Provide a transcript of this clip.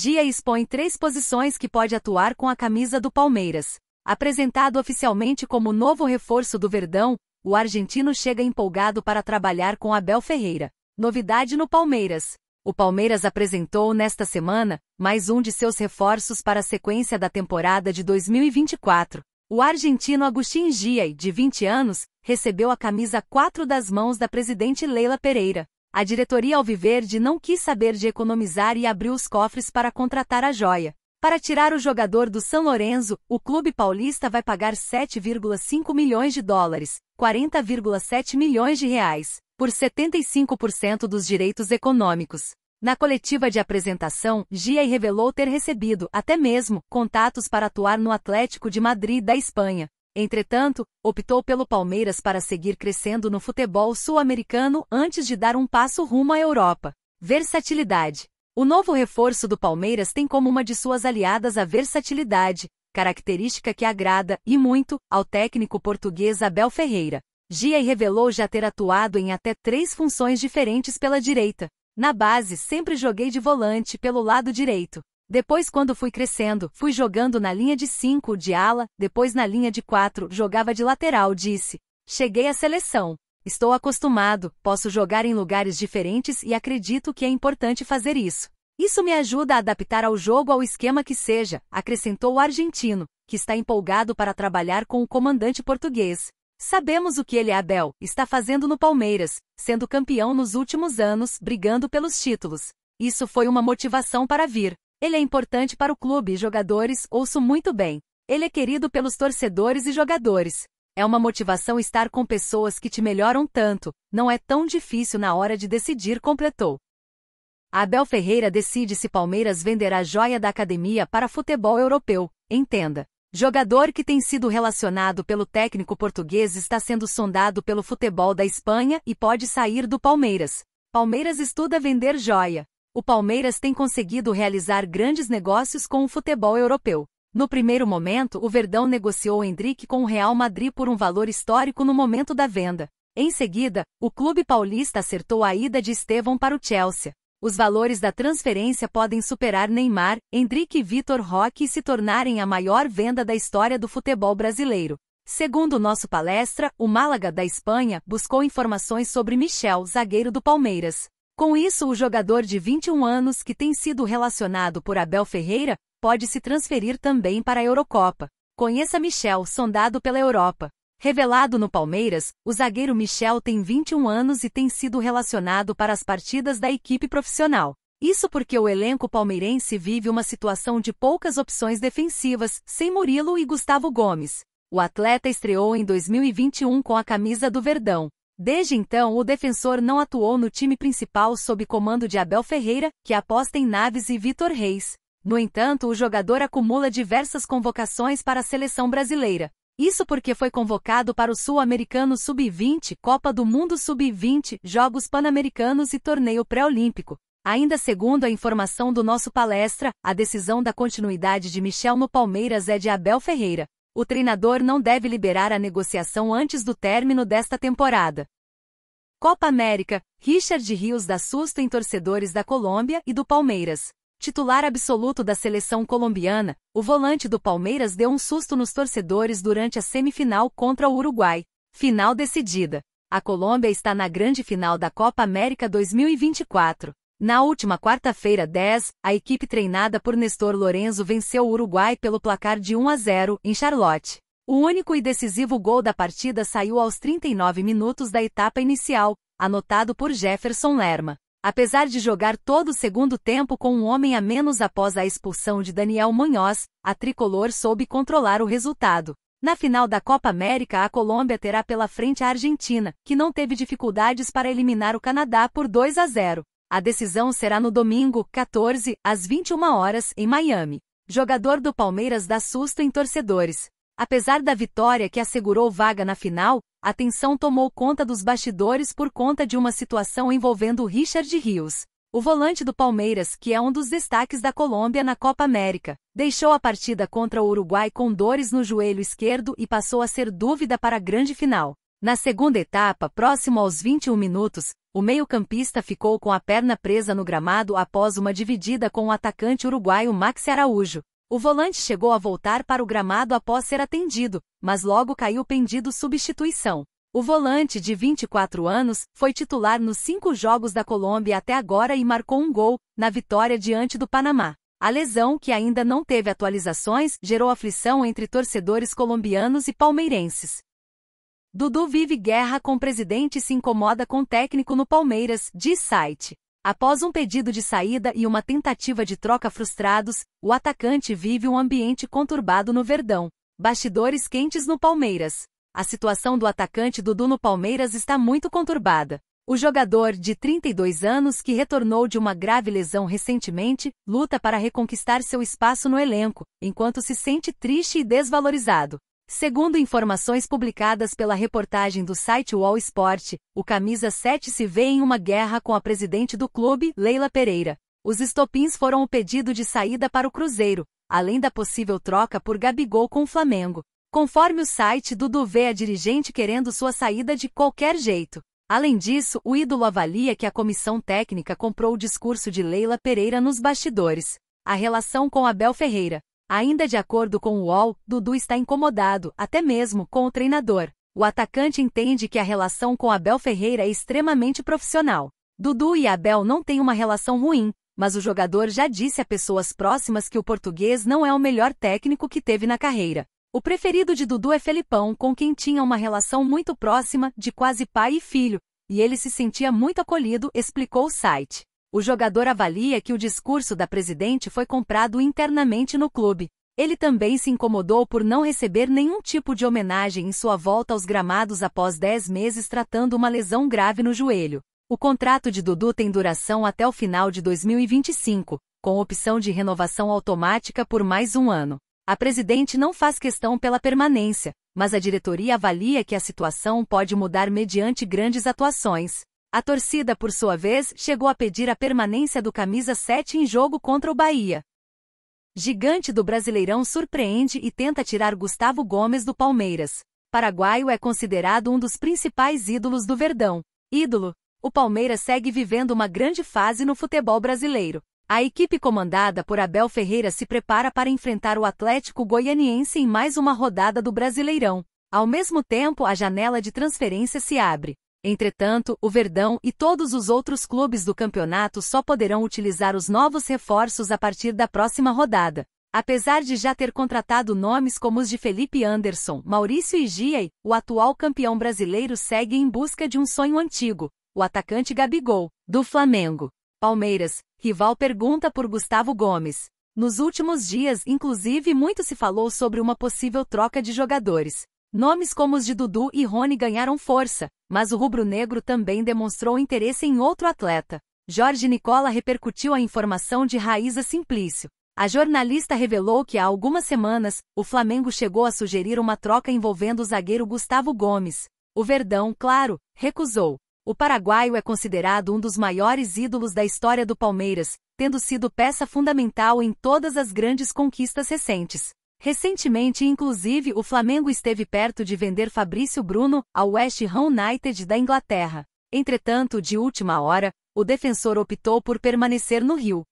Gia expõe três posições que pode atuar com a camisa do Palmeiras. Apresentado oficialmente como novo reforço do Verdão, o argentino chega empolgado para trabalhar com Abel Ferreira. Novidade no Palmeiras. O Palmeiras apresentou nesta semana mais um de seus reforços para a sequência da temporada de 2024. O argentino Agustin Giai, de 20 anos, recebeu a camisa 4 das mãos da presidente Leila Pereira. A diretoria Alviverde não quis saber de economizar e abriu os cofres para contratar a joia. Para tirar o jogador do São Lourenço, o clube paulista vai pagar 7,5 milhões de dólares, 40,7 milhões de reais, por 75% dos direitos econômicos. Na coletiva de apresentação, Gia revelou ter recebido, até mesmo, contatos para atuar no Atlético de Madrid da Espanha. Entretanto, optou pelo Palmeiras para seguir crescendo no futebol sul-americano antes de dar um passo rumo à Europa. Versatilidade. O novo reforço do Palmeiras tem como uma de suas aliadas a versatilidade, característica que agrada, e muito, ao técnico português Abel Ferreira. Gia revelou já ter atuado em até três funções diferentes pela direita. Na base, sempre joguei de volante pelo lado direito. Depois quando fui crescendo, fui jogando na linha de 5 de ala, depois na linha de 4, jogava de lateral, disse. Cheguei à seleção. Estou acostumado, posso jogar em lugares diferentes e acredito que é importante fazer isso. Isso me ajuda a adaptar ao jogo ao esquema que seja, acrescentou o argentino, que está empolgado para trabalhar com o comandante português. Sabemos o que ele Abel está fazendo no Palmeiras, sendo campeão nos últimos anos, brigando pelos títulos. Isso foi uma motivação para vir. Ele é importante para o clube e jogadores, ouço muito bem. Ele é querido pelos torcedores e jogadores. É uma motivação estar com pessoas que te melhoram tanto, não é tão difícil na hora de decidir, completou. Abel Ferreira decide se Palmeiras venderá joia da academia para futebol europeu, entenda. Jogador que tem sido relacionado pelo técnico português está sendo sondado pelo futebol da Espanha e pode sair do Palmeiras. Palmeiras estuda vender joia o Palmeiras tem conseguido realizar grandes negócios com o futebol europeu. No primeiro momento, o Verdão negociou Hendrick com o Real Madrid por um valor histórico no momento da venda. Em seguida, o clube paulista acertou a ida de Estevão para o Chelsea. Os valores da transferência podem superar Neymar, Hendrick e Vitor Roque e se tornarem a maior venda da história do futebol brasileiro. Segundo nosso palestra, o Málaga da Espanha buscou informações sobre Michel, zagueiro do Palmeiras. Com isso, o jogador de 21 anos que tem sido relacionado por Abel Ferreira pode se transferir também para a Eurocopa. Conheça Michel, sondado pela Europa. Revelado no Palmeiras, o zagueiro Michel tem 21 anos e tem sido relacionado para as partidas da equipe profissional. Isso porque o elenco palmeirense vive uma situação de poucas opções defensivas, sem Murilo e Gustavo Gomes. O atleta estreou em 2021 com a camisa do Verdão. Desde então, o defensor não atuou no time principal sob comando de Abel Ferreira, que aposta em Naves e Vitor Reis. No entanto, o jogador acumula diversas convocações para a seleção brasileira. Isso porque foi convocado para o Sul-Americano Sub-20, Copa do Mundo Sub-20, Jogos Pan-Americanos e Torneio Pré-Olímpico. Ainda segundo a informação do nosso palestra, a decisão da continuidade de Michel no Palmeiras é de Abel Ferreira o treinador não deve liberar a negociação antes do término desta temporada. Copa América, Richard Rios dá susto em torcedores da Colômbia e do Palmeiras. Titular absoluto da seleção colombiana, o volante do Palmeiras deu um susto nos torcedores durante a semifinal contra o Uruguai. Final decidida. A Colômbia está na grande final da Copa América 2024. Na última quarta-feira 10, a equipe treinada por Nestor Lorenzo venceu o Uruguai pelo placar de 1 a 0 em Charlotte. O único e decisivo gol da partida saiu aos 39 minutos da etapa inicial, anotado por Jefferson Lerma. Apesar de jogar todo o segundo tempo com um homem a menos após a expulsão de Daniel Munhoz, a tricolor soube controlar o resultado. Na final da Copa América, a Colômbia terá pela frente a Argentina, que não teve dificuldades para eliminar o Canadá por 2 a 0. A decisão será no domingo, 14, às 21 horas, em Miami. Jogador do Palmeiras dá susto em torcedores. Apesar da vitória que assegurou vaga na final, a tensão tomou conta dos bastidores por conta de uma situação envolvendo Richard Rios. O volante do Palmeiras, que é um dos destaques da Colômbia na Copa América, deixou a partida contra o Uruguai com dores no joelho esquerdo e passou a ser dúvida para a grande final. Na segunda etapa, próximo aos 21 minutos, o meio-campista ficou com a perna presa no gramado após uma dividida com o atacante uruguaio Max Araújo. O volante chegou a voltar para o gramado após ser atendido, mas logo caiu pendido substituição. O volante de 24 anos foi titular nos cinco jogos da Colômbia até agora e marcou um gol, na vitória diante do Panamá. A lesão, que ainda não teve atualizações, gerou aflição entre torcedores colombianos e palmeirenses. Dudu vive guerra com presidente e se incomoda com técnico no Palmeiras, diz site. Após um pedido de saída e uma tentativa de troca frustrados, o atacante vive um ambiente conturbado no Verdão. Bastidores quentes no Palmeiras. A situação do atacante Dudu no Palmeiras está muito conturbada. O jogador, de 32 anos, que retornou de uma grave lesão recentemente, luta para reconquistar seu espaço no elenco, enquanto se sente triste e desvalorizado. Segundo informações publicadas pela reportagem do site Wall Sport, o camisa 7 se vê em uma guerra com a presidente do clube, Leila Pereira. Os estopins foram o pedido de saída para o Cruzeiro, além da possível troca por Gabigol com o Flamengo. Conforme o site, Dudu vê a dirigente querendo sua saída de qualquer jeito. Além disso, o ídolo avalia que a comissão técnica comprou o discurso de Leila Pereira nos bastidores. A relação com Abel Ferreira. Ainda de acordo com o UOL, Dudu está incomodado, até mesmo, com o treinador. O atacante entende que a relação com Abel Ferreira é extremamente profissional. Dudu e Abel não têm uma relação ruim, mas o jogador já disse a pessoas próximas que o português não é o melhor técnico que teve na carreira. O preferido de Dudu é Felipão, com quem tinha uma relação muito próxima, de quase pai e filho, e ele se sentia muito acolhido, explicou o site. O jogador avalia que o discurso da presidente foi comprado internamente no clube. Ele também se incomodou por não receber nenhum tipo de homenagem em sua volta aos gramados após 10 meses tratando uma lesão grave no joelho. O contrato de Dudu tem duração até o final de 2025, com opção de renovação automática por mais um ano. A presidente não faz questão pela permanência, mas a diretoria avalia que a situação pode mudar mediante grandes atuações. A torcida, por sua vez, chegou a pedir a permanência do camisa 7 em jogo contra o Bahia. Gigante do Brasileirão surpreende e tenta tirar Gustavo Gomes do Palmeiras. Paraguaio é considerado um dos principais ídolos do Verdão. Ídolo, o Palmeiras segue vivendo uma grande fase no futebol brasileiro. A equipe comandada por Abel Ferreira se prepara para enfrentar o Atlético Goianiense em mais uma rodada do Brasileirão. Ao mesmo tempo, a janela de transferência se abre. Entretanto, o Verdão e todos os outros clubes do campeonato só poderão utilizar os novos reforços a partir da próxima rodada. Apesar de já ter contratado nomes como os de Felipe Anderson, Maurício e Giai, o atual campeão brasileiro segue em busca de um sonho antigo, o atacante Gabigol, do Flamengo. Palmeiras, rival pergunta por Gustavo Gomes. Nos últimos dias, inclusive, muito se falou sobre uma possível troca de jogadores. Nomes como os de Dudu e Rony ganharam força, mas o rubro-negro também demonstrou interesse em outro atleta. Jorge Nicola repercutiu a informação de Raíza Simplício. A jornalista revelou que há algumas semanas, o Flamengo chegou a sugerir uma troca envolvendo o zagueiro Gustavo Gomes. O Verdão, claro, recusou. O paraguaio é considerado um dos maiores ídolos da história do Palmeiras, tendo sido peça fundamental em todas as grandes conquistas recentes. Recentemente, inclusive, o Flamengo esteve perto de vender Fabrício Bruno ao West Ham United da Inglaterra. Entretanto, de última hora, o defensor optou por permanecer no Rio.